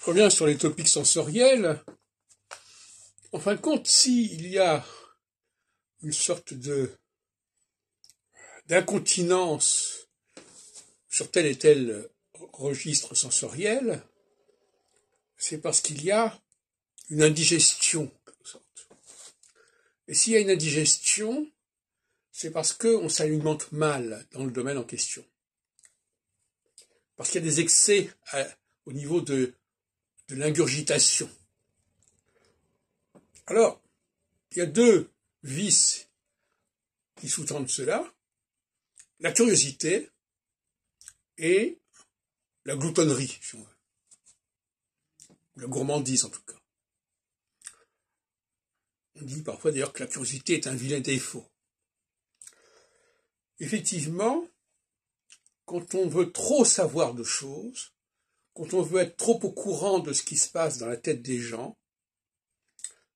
reviens sur les topics sensoriels. En fin de compte, s'il y a une sorte de d'incontinence sur tel et tel registre sensoriel, c'est parce qu'il y a une indigestion. Et s'il y a une indigestion, c'est parce qu'on s'alimente mal dans le domaine en question. Parce qu'il y a des excès au niveau de, l'ingurgitation. Alors, il y a deux vices qui sous-tendent cela, la curiosité et la gloutonnerie, si La gourmandise, en tout cas. On dit parfois d'ailleurs que la curiosité est un vilain défaut. Effectivement, quand on veut trop savoir de choses, quand on veut être trop au courant de ce qui se passe dans la tête des gens,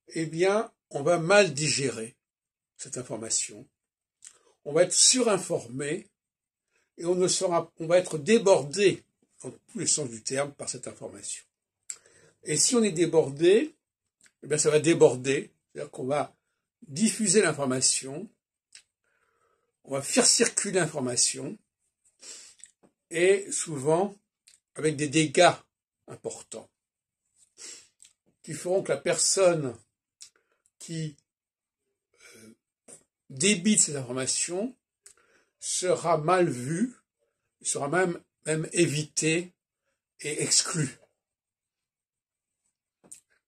eh bien, on va mal digérer cette information. On va être surinformé et on, ne sera, on va être débordé, dans tous les sens du terme, par cette information. Et si on est débordé, eh bien, ça va déborder. C'est-à-dire qu'on va diffuser l'information, on va faire circuler l'information, et souvent, avec des dégâts importants, qui feront que la personne qui euh, débite ces informations sera mal vue, sera même, même évitée et exclue.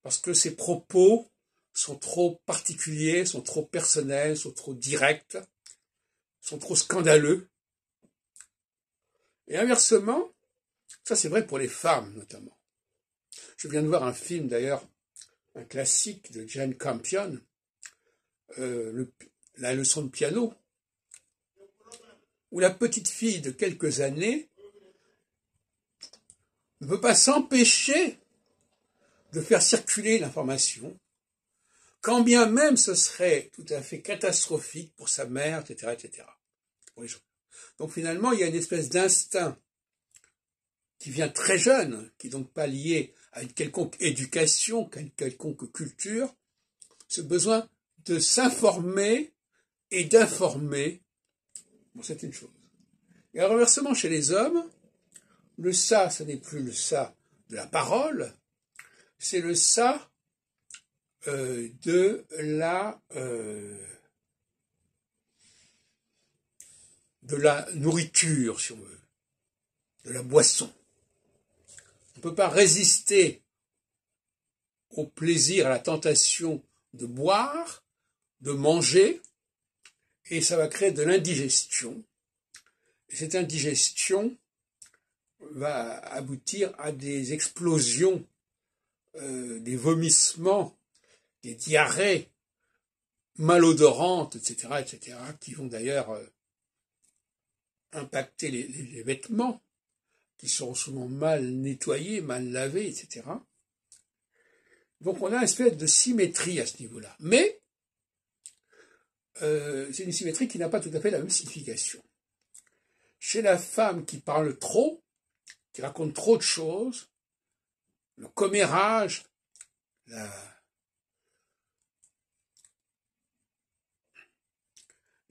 Parce que ses propos sont trop particuliers, sont trop personnels, sont trop directs, sont trop scandaleux. Et inversement, ça, c'est vrai pour les femmes, notamment. Je viens de voir un film, d'ailleurs, un classique de Jane Campion, euh, La leçon de piano, où la petite fille de quelques années ne peut pas s'empêcher de faire circuler l'information, quand bien même ce serait tout à fait catastrophique pour sa mère, etc., etc. Donc finalement, il y a une espèce d'instinct qui vient très jeune, qui n'est donc pas lié à une quelconque éducation, qu'à une quelconque culture, ce besoin de s'informer et d'informer, bon, c'est une chose. Et alors, inversement, chez les hommes, le ça, ce n'est plus le ça de la parole, c'est le ça euh, de la euh, de la nourriture, si on veut, de la boisson. On ne peut pas résister au plaisir, à la tentation de boire, de manger, et ça va créer de l'indigestion. Cette indigestion va aboutir à des explosions, euh, des vomissements, des diarrhées malodorantes, etc., etc., qui vont d'ailleurs euh, impacter les vêtements, qui sont souvent mal nettoyés, mal lavés, etc. Donc on a une espèce de symétrie à ce niveau-là. Mais euh, c'est une symétrie qui n'a pas tout à fait la même signification. Chez la femme qui parle trop, qui raconte trop de choses, le commérage, la,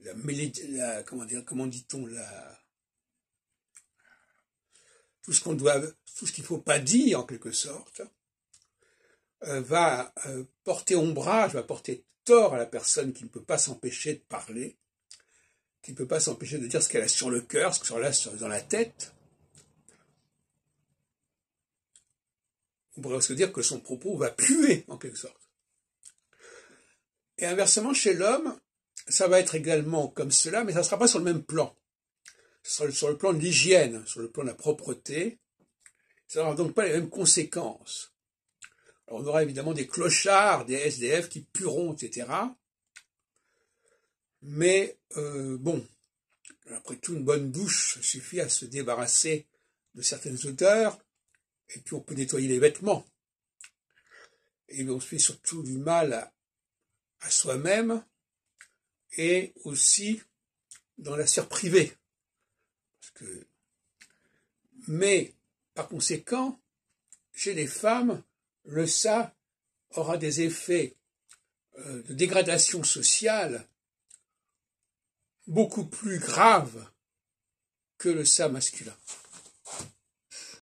la, comment, comment dit-on la tout ce qu'on doit, tout ce qu'il ne faut pas dire en quelque sorte, euh, va euh, porter ombrage, va porter tort à la personne qui ne peut pas s'empêcher de parler, qui ne peut pas s'empêcher de dire ce qu'elle a sur le cœur, ce qu'elle a dans la tête. On pourrait aussi dire que son propos va puer en quelque sorte. Et inversement, chez l'homme, ça va être également comme cela, mais ça ne sera pas sur le même plan sur, le plan de l'hygiène, sur le plan de la propreté, ça n'aura donc pas les mêmes conséquences. Alors on aura évidemment des clochards, des SDF qui pueront, etc. Mais euh, bon, après tout, une bonne douche suffit à se débarrasser de certaines odeurs, et puis on peut nettoyer les vêtements. Et on se fait surtout du mal à, à soi-même, et aussi dans la sphère privée. Mais, par conséquent, chez les femmes, le ça aura des effets euh, de dégradation sociale beaucoup plus graves que le ça masculin.